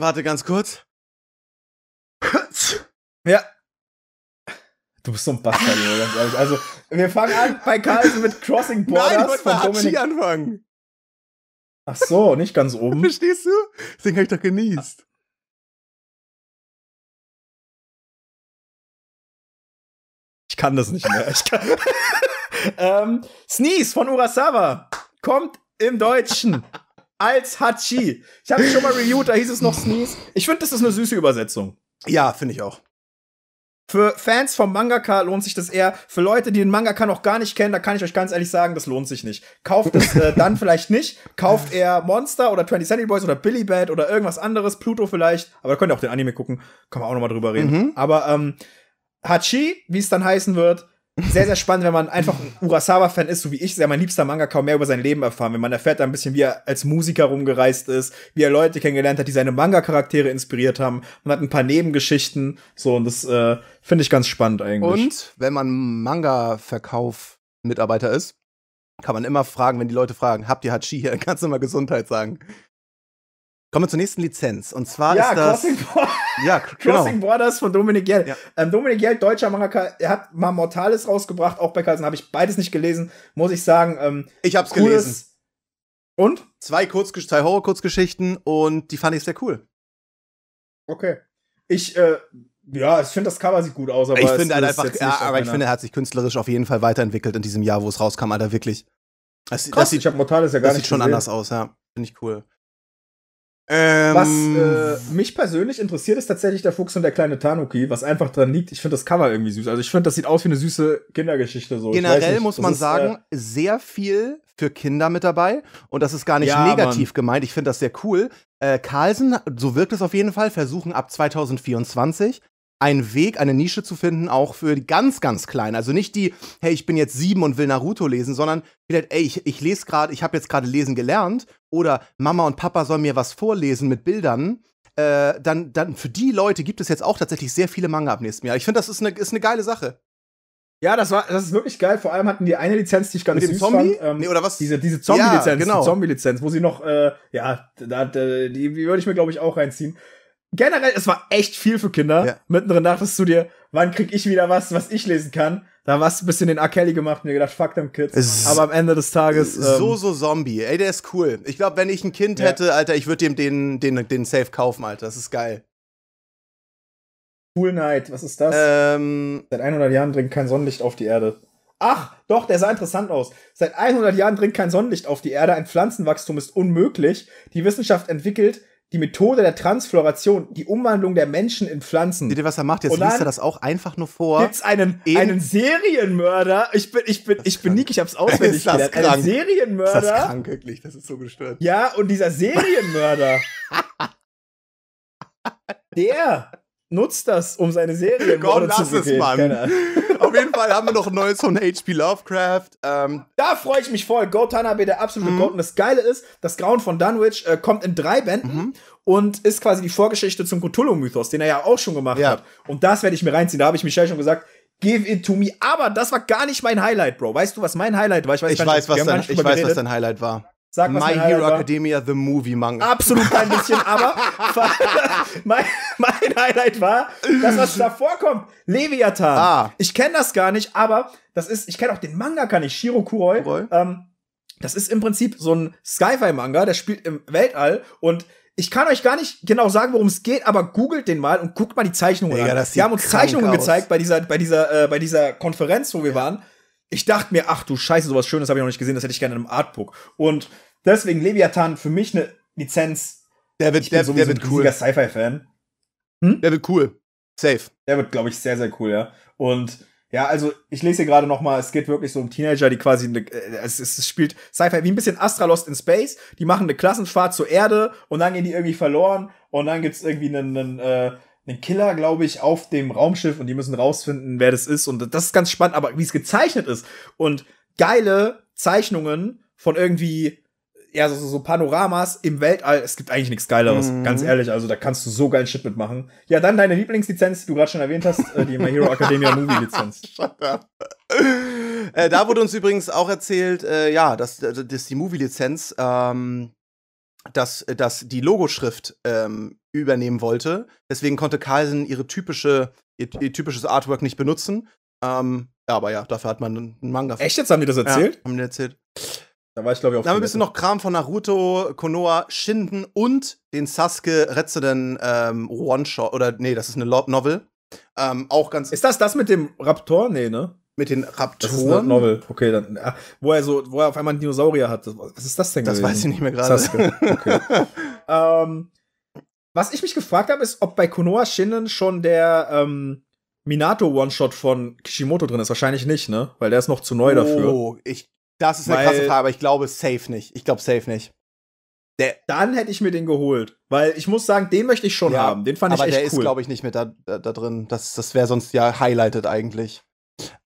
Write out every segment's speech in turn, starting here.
Warte ganz kurz. Ja. Du bist so ein Bastard, ganz ehrlich. Also, wir fangen an bei Carlsen mit Crossing Borders Nein, ich von Dominik. anfangen. Ach so, nicht ganz oben. Verstehst du? Deswegen habe ich doch genießt. Ich kann das nicht mehr. Ich kann ähm, Sneeze von Urasawa kommt im Deutschen als Hachi. Ich habe schon mal reviewed, da hieß es noch Sneeze. Ich finde, das ist eine süße Übersetzung. Ja, finde ich auch. Für Fans vom Mangaka lohnt sich das eher. Für Leute, die den Mangaka noch gar nicht kennen, da kann ich euch ganz ehrlich sagen, das lohnt sich nicht. Kauft es äh, dann vielleicht nicht. Kauft eher Monster oder 20 Century Boys oder Billy Bad oder irgendwas anderes, Pluto vielleicht. Aber da könnt ihr auch den Anime gucken. Kann man auch noch mal drüber reden. Mhm. Aber ähm, Hachi, wie es dann heißen wird, sehr, sehr spannend, wenn man einfach ein Urasawa-Fan ist, so wie ich, sehr mein liebster Manga, kaum mehr über sein Leben erfahren. Wenn man erfährt dann ein bisschen, wie er als Musiker rumgereist ist, wie er Leute kennengelernt hat, die seine Manga-Charaktere inspiriert haben. Man hat ein paar Nebengeschichten, so, und das äh, finde ich ganz spannend eigentlich. Und wenn man Manga-Verkauf-Mitarbeiter ist, kann man immer fragen, wenn die Leute fragen, habt ihr Hachi hier, kannst du mal Gesundheit sagen. Kommen wir zur nächsten Lizenz. Und zwar ja, ist das. Crossing, Bo ja, genau. Crossing Borders von Dominik Jell. Ja. Ähm, Dominik Jell, deutscher Mangaka, er hat mal Mortales rausgebracht, auch bei Carlsen habe ich beides nicht gelesen, muss ich sagen. Ähm, ich habe es gelesen. Und? Zwei, zwei Horror-Kurzgeschichten und die fand ich sehr cool. Okay. Ich, äh, ja, ich finde, das Cover sieht gut aus, aber ich finde halt einfach, ja, aber ich finde, er hat sich künstlerisch auf jeden Fall weiterentwickelt in diesem Jahr, wo es rauskam, Alter, wirklich. Das, Krass, das sieht, ich habe Mortales ja gar das nicht. Das sieht schon gesehen. anders aus, ja. Finde ich cool. Ähm, was äh, mich persönlich interessiert, ist tatsächlich der Fuchs und der kleine Tanuki, was einfach dran liegt. Ich finde das Cover irgendwie süß. Also ich finde, das sieht aus wie eine süße Kindergeschichte. So. Generell muss man ist, sagen, äh, sehr viel für Kinder mit dabei. Und das ist gar nicht ja, negativ Mann. gemeint. Ich finde das sehr cool. Äh, Carlsen, so wirkt es auf jeden Fall, versuchen ab 2024 einen Weg, eine Nische zu finden, auch für die ganz, ganz Kleinen. Also nicht die, hey, ich bin jetzt sieben und will Naruto lesen, sondern vielleicht, ey, ich, ich lese gerade, ich habe jetzt gerade lesen gelernt oder Mama und Papa sollen mir was vorlesen mit Bildern. Äh, dann, dann für die Leute gibt es jetzt auch tatsächlich sehr viele Manga ab nächstem Jahr. Ich finde, das ist eine, ist ne geile Sache. Ja, das war, das ist wirklich geil. Vor allem hatten die eine Lizenz, die ich ganz Mit süß Zombie? fand. Ähm, nee, oder was? Diese, diese Zombie-Lizenz, ja, genau. die Zombie-Lizenz, wo sie noch, äh, ja, da, da, die, die würde ich mir glaube ich auch reinziehen generell, es war echt viel für Kinder. Ja. Mittendrin dachtest du dir, wann krieg ich wieder was, was ich lesen kann? Da warst du ein bisschen den R. Kelly gemacht und mir gedacht, fuck them Kids. Es Aber am Ende des Tages. Ähm, so, so Zombie. Ey, der ist cool. Ich glaube, wenn ich ein Kind ja. hätte, Alter, ich würde dem den, den, den Safe kaufen, Alter. Das ist geil. Cool Night, was ist das? Ähm, Seit 100 Jahren dringt kein Sonnenlicht auf die Erde. Ach, doch, der sah interessant aus. Seit 100 Jahren dringt kein Sonnenlicht auf die Erde. Ein Pflanzenwachstum ist unmöglich. Die Wissenschaft entwickelt die Methode der Transfloration, die Umwandlung der Menschen in Pflanzen. Seht ihr, was er macht? Jetzt liest er das auch einfach nur vor. Gibt's einen, einen Serienmörder? Ich bin, ich bin, ich bin Nick, ich hab's auswendig ist das gelernt. Krank. Einen Serienmörder. Ist das krank, wirklich. Das ist so gestört. Ja, und dieser Serienmörder. der nutzt das, um seine Serienmörder Gott, zu begehen. Komm, lass es, Mann. Auf jeden Fall haben wir noch Neues von H.P. Lovecraft. Ähm, da freue ich mich voll. Go Tanabe, der absolute mhm. Goat. Und das Geile ist, das Grauen von Dunwich äh, kommt in drei Bänden mhm. und ist quasi die Vorgeschichte zum Cthulhu-Mythos, den er ja auch schon gemacht ja. hat. Und das werde ich mir reinziehen. Da habe ich Michelle schon gesagt, Give it to me. Aber das war gar nicht mein Highlight, Bro. Weißt du, was mein Highlight war? Ich weiß, ich weiß, was, dein, ich weiß was dein Highlight war. Sag, My Hero war. Academia The Movie Manga. Absolut kein bisschen, aber mein, mein, Highlight war, dass was da vorkommt. Leviathan. Ah. Ich kenne das gar nicht, aber das ist, ich kenne auch den Manga, gar nicht, Shiro Kuroi. Kuroi. Ähm, das ist im Prinzip so ein Sci-Fi-Manga, der spielt im Weltall und ich kann euch gar nicht genau sagen, worum es geht, aber googelt den mal und guckt mal die Zeichnungen Digga, an. Die haben uns Zeichnungen aus. gezeigt bei dieser, bei dieser, äh, bei dieser Konferenz, wo wir ja. waren ich dachte mir, ach du Scheiße, sowas Schönes habe ich noch nicht gesehen, das hätte ich gerne in einem Artbook. Und deswegen Leviathan für mich eine Lizenz. Der wird, ich der, bin der, der wird ein cool. Sci-Fi-Fan. Hm? Der wird cool. Safe. Der wird, glaube ich, sehr, sehr cool, ja. Und ja, also ich lese hier gerade nochmal, es geht wirklich so um Teenager, die quasi eine, äh, es, es spielt Sci-Fi wie ein bisschen Astra Lost in Space. Die machen eine Klassenfahrt zur Erde und dann gehen die irgendwie verloren und dann gibt's irgendwie einen, einen äh, einen Killer, glaube ich, auf dem Raumschiff und die müssen rausfinden, wer das ist. Und das ist ganz spannend, aber wie es gezeichnet ist. Und geile Zeichnungen von irgendwie, ja, so, so Panoramas im Weltall. Es gibt eigentlich nichts Geileres, mhm. ganz ehrlich. Also da kannst du so geilen Shit mitmachen. Ja, dann deine Lieblingslizenz, die du gerade schon erwähnt hast, äh, die My Hero Academia Movie Lizenz. äh, da wurde uns übrigens auch erzählt, äh, ja, dass, also, dass die Movie-Lizenz ähm, das, äh, das die Logoschrift ähm, übernehmen wollte. Deswegen konnte Carlsen ihre typische, ihr, ihr typisches Artwork nicht benutzen. Ähm, aber ja, dafür hat man einen Manga. Echt jetzt haben die das erzählt? Ja, haben die erzählt. Da war ich, glaube ich, auch. Da haben wir ein bisschen noch Kram von Naruto, Konoha, Shinden und den Sasuke Retzuden ähm, One-Shot. Oder nee, das ist eine Novel. Ähm, auch ganz. Ist das das mit dem Raptor? Nee, ne? mit den Raptoren. Das ist Novel. Okay, dann, wo er so, wo er auf einmal einen Dinosaurier hat. Was ist das denn? Das gewesen? weiß ich nicht mehr gerade. Okay. ähm, was ich mich gefragt habe, ist, ob bei Konoha Shinnen schon der ähm, Minato One-Shot von Kishimoto drin ist. Wahrscheinlich nicht, ne? Weil der ist noch zu neu oh, dafür. Oh, ich, das ist eine Weil, krasse Frage, aber ich glaube safe nicht. Ich glaube safe nicht. Der, dann hätte ich mir den geholt. Weil ich muss sagen, den möchte ich schon ja, haben. Den fand ich echt cool. Aber der ist, glaube ich, nicht mit da, da, da drin. Das, das wäre sonst ja highlighted eigentlich.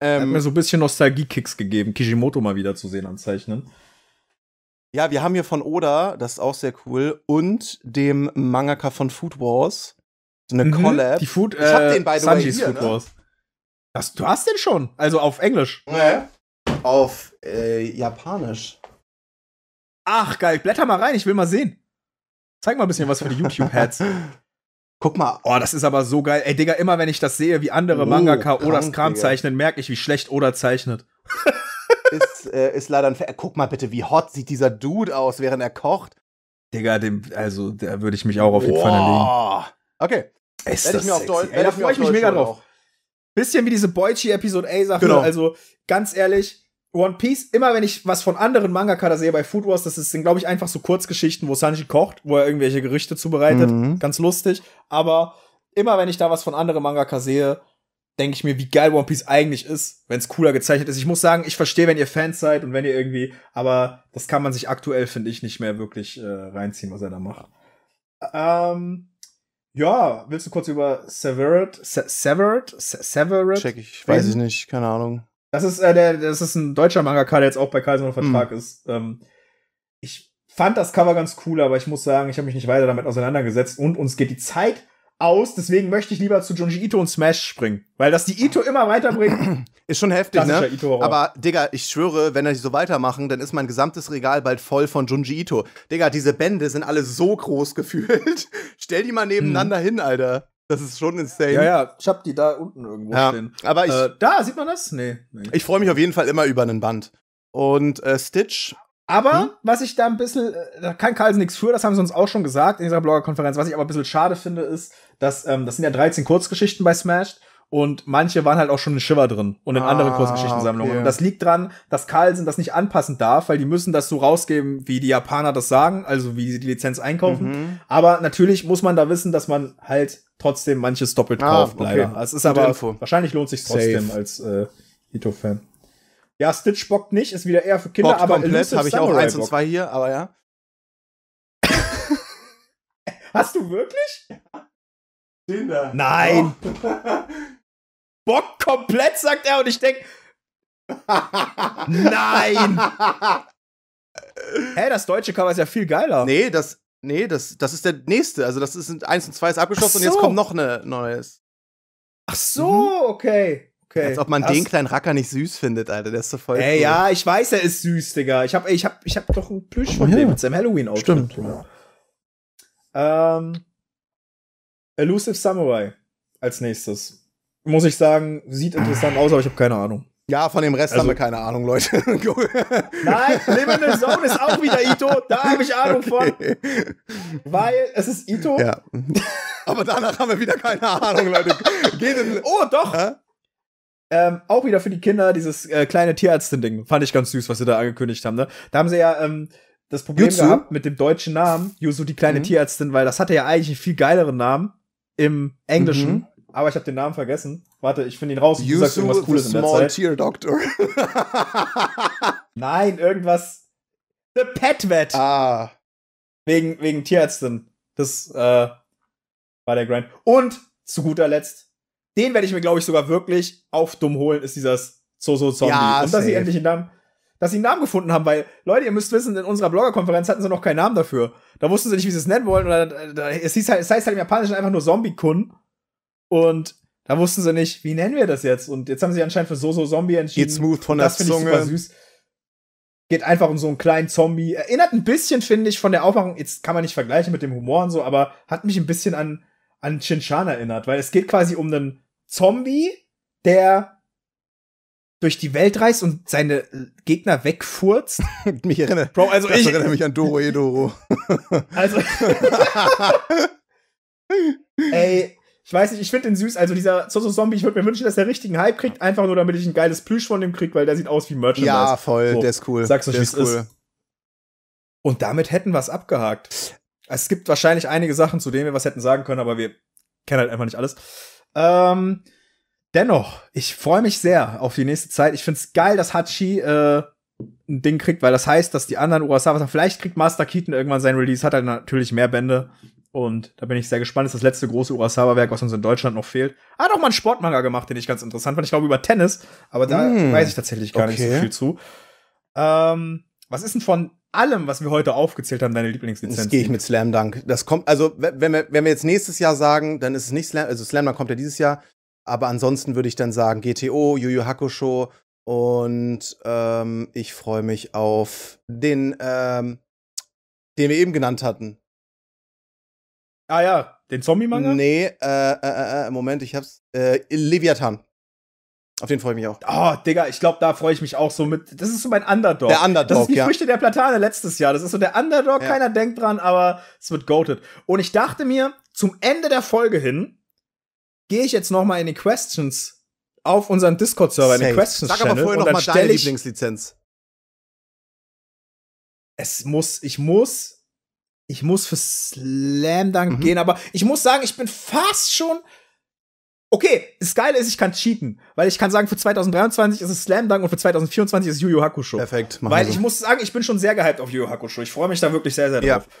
Ähm, Hat mir so ein bisschen Nostalgie-Kicks gegeben, Kishimoto mal wieder zu sehen anzeichnen. Ja, wir haben hier von Oda, das ist auch sehr cool, und dem Mangaka von Food Wars so eine mhm, Collab. Die Food, ich hab äh, den by the Sanji's hier, Food ne? Wars. Das, du hast den schon, also auf Englisch. Nee. Auf äh, Japanisch. Ach geil, blätter mal rein, ich will mal sehen. Zeig mal ein bisschen was für die YouTube-Hats. Guck mal. Oh, das ist aber so geil. Ey, Digga, immer wenn ich das sehe, wie andere oh, Mangaka krank, Odas Kram zeichnen, merke ich, wie schlecht Oda zeichnet. ist, äh, ist leider ein Fa Guck mal bitte, wie hot sieht dieser Dude aus, während er kocht. Digga, dem, also, da würde ich mich auch auf die Pfanne legen. Okay. Ist das ich mir sexy. Ey, da freue ich mich mega drauf. Bisschen wie diese Boichi-Episode A-Sache. Genau. Also, ganz ehrlich, One Piece, immer wenn ich was von anderen Mangaka da sehe bei Food Wars, das sind, glaube ich, einfach so Kurzgeschichten, wo Sanji kocht, wo er irgendwelche Gerichte zubereitet. Mhm. Ganz lustig. Aber immer wenn ich da was von anderen Mangaka sehe, denke ich mir, wie geil One Piece eigentlich ist, wenn es cooler gezeichnet ist. Ich muss sagen, ich verstehe, wenn ihr Fans seid und wenn ihr irgendwie, aber das kann man sich aktuell, finde ich, nicht mehr wirklich äh, reinziehen, was er da macht. Ähm, ja, willst du kurz über Severed, Se Severed, Se Severed? Check ich, weiß ich nicht, keine Ahnung. Das ist, äh, der, das ist ein deutscher Mangaka, der jetzt auch bei Kaiser unter hm. Vertrag mhm. ist. Ähm, ich fand das Cover ganz cool, aber ich muss sagen, ich habe mich nicht weiter damit auseinandergesetzt und uns geht die Zeit aus, deswegen möchte ich lieber zu Junji Ito und Smash springen, weil das die Ito immer weiterbringt. Ist schon heftig, ne? Ito Aber Digga, ich schwöre, wenn er so weitermachen, dann ist mein gesamtes Regal bald voll von Junji Ito. Digga, diese Bände sind alle so groß gefühlt. Stell die mal nebeneinander hm. hin, Alter. Das ist schon insane. Ja, ja, ich hab die da unten irgendwo ja, stehen. Aber ich, äh, da, sieht man das? Nee. nee. Ich freue mich auf jeden Fall immer über einen Band. Und äh, Stitch. Aber hm? was ich da ein bisschen, äh, da kann Carlsen nichts für, das haben sie uns auch schon gesagt in dieser Bloggerkonferenz. Was ich aber ein bisschen schade finde, ist, dass, ähm, das sind ja 13 Kurzgeschichten bei Smashed und manche waren halt auch schon in Shiver drin und in ah, anderen Kurzgeschichtensammlungen. Okay. Und das liegt dran, dass Carlsen das nicht anpassen darf, weil die müssen das so rausgeben, wie die Japaner das sagen, also wie sie die Lizenz einkaufen. Mhm. Aber natürlich muss man da wissen, dass man halt trotzdem manches doppelt ah, kauft, okay. leider. Es ist Gute aber Info. wahrscheinlich lohnt sich trotzdem Safe. als äh, Hito-Fan. Ja, Stitch bockt nicht, ist wieder eher für Kinder, bockt aber komplett habe ich auch eins und zwei hier, aber ja. Hast du wirklich? Den Nein. Oh. Bock komplett, sagt er. Und ich denke, nein! Hä, das deutsche Cover ist ja viel geiler. Nee, das, nee, das, das ist der nächste. Also das ist eins und zwei ist abgeschlossen so. und jetzt kommt noch ein neues. Ach so, mhm. okay. Okay. Als ob man Ach, den kleinen Racker nicht süß findet, Alter. Der ist so voll. Ey, cool. ja, ich weiß, er ist süß, Digga. Ich hab, ich hab, ich hab doch ein Plüsch von oh, dem ja. mit seinem Halloween-Outfit. Stimmt. Genau. Ähm, Elusive Samurai als nächstes muss ich sagen, sieht interessant aus, aber ich habe keine Ahnung. Ja, von dem Rest also, haben wir also- keine Ahnung, Leute. Nein, Liminal Zone ist auch wieder Ito. Da habe ich Ahnung okay. von. Weil es ist Ito. Ja. Aber danach haben wir wieder keine Ahnung, Leute. Geht in, oh, doch. Ähm, auch wieder für die Kinder dieses äh, kleine Tierärztin-Ding. Fand ich ganz süß, was sie da angekündigt haben. Ne? Da haben sie ja ähm, das Problem Jutsu? gehabt mit dem deutschen Namen. Yuzu, die kleine mhm. Tierärztin, weil das hatte ja eigentlich einen viel geileren Namen im Englischen. Mhm aber ich habe den Namen vergessen. Warte, ich finde ihn raus. Du sagst irgendwas Cooles in der Small Zeit. Tier Doctor. Nein, irgendwas. The Pet Vet. Ah. Wegen, wegen Tierärztin. Das äh, war der Grand. Und zu guter Letzt, den werde ich mir, glaube ich, sogar wirklich auf dumm holen, ist dieses Zozo-Zombie. Ja, Und dass sie endlich einen Namen dass sie einen Namen gefunden haben, weil Leute, ihr müsst wissen, in unserer Bloggerkonferenz hatten sie noch keinen Namen dafür. Da wussten sie nicht, wie sie es nennen wollen. Oder da, äh, da, es, hieß halt, es heißt halt im Japanischen einfach nur Zombie-Kun. Und da wussten sie nicht, wie nennen wir das jetzt? Und jetzt haben sie anscheinend für So So Zombie entschieden. Geht smooth von das der Zunge. Ich super süß. Geht einfach um so einen kleinen Zombie. Erinnert ein bisschen, finde ich, von der Aufmachung. Jetzt kann man nicht vergleichen mit dem Humor und so, aber hat mich ein bisschen an, an Shinchan erinnert, weil es geht quasi um einen Zombie, der durch die Welt reist und seine Gegner wegfurzt. mich erinnert. Bro, also das ich erinnere mich an Doro Edoro. also. ey, ich weiß nicht, ich finde den süß. Also dieser Zozo Zombie, ich würde mir wünschen, dass der richtigen Hype kriegt, einfach nur damit ich ein geiles Plüsch von dem krieg, weil der sieht aus wie Merchandise. Ja, voll, so, der ist cool. Sagst du, der ist cool. Ist. Und damit hätten wir es abgehakt. Es gibt wahrscheinlich einige Sachen, zu denen wir was hätten sagen können, aber wir kennen halt einfach nicht alles. Ähm, dennoch, ich freue mich sehr auf die nächste Zeit. Ich find's geil, dass Hachi äh, ein Ding kriegt, weil das heißt, dass die anderen Urasawa, vielleicht kriegt Master Keaton irgendwann sein Release, hat er halt natürlich mehr Bände, und da bin ich sehr gespannt. Das ist das letzte große Urasawa-Werk, was uns in Deutschland noch fehlt. Hat ah, auch mal einen Sportmanga gemacht, den ich ganz interessant fand. Ich glaube über Tennis, aber da mm, weiß ich tatsächlich gar okay. nicht so viel zu. Ähm, was ist denn von allem, was wir heute aufgezählt haben, deine Lieblingslizenz? Das gehe ich mit Slam Dunk. Das kommt, also wenn wir, wenn wir jetzt nächstes Jahr sagen, dann ist es nicht Slam, also Slam Dunk kommt ja dieses Jahr. Aber ansonsten würde ich dann sagen GTO, Yu Yu Hakusho und ähm, ich freue mich auf den, ähm, den wir eben genannt hatten. Ah ja, den Zombie-Manga? Nee, äh, äh, äh, äh, Moment, ich hab's. Äh, Leviathan. Auf den freue ich mich auch. Oh, Digga, ich glaube, da freue ich mich auch so mit. Das ist so mein Underdog. Der Underdog, Das ist die ja. Früchte der Platane letztes Jahr. Das ist so der Underdog, ja. keiner denkt dran, aber es wird goated. Und ich dachte mir, zum Ende der Folge hin, gehe ich jetzt noch mal in die Questions auf unseren Discord-Server, in die Questions-Channel. Sag aber vorher noch mal deine Lieblingslizenz. Es muss, ich muss ich muss für Slam Dunk mhm. gehen, aber ich muss sagen, ich bin fast schon Okay, das Geile ist, ich kann cheaten, weil ich kann sagen, für 2023 ist es Slam Dunk und für 2024 ist Yu Yu Hakusho. Perfekt. Weil also. ich muss sagen, ich bin schon sehr gehyped auf Yu Yu Hakusho. Ich freue mich da wirklich sehr, sehr drauf. Ja.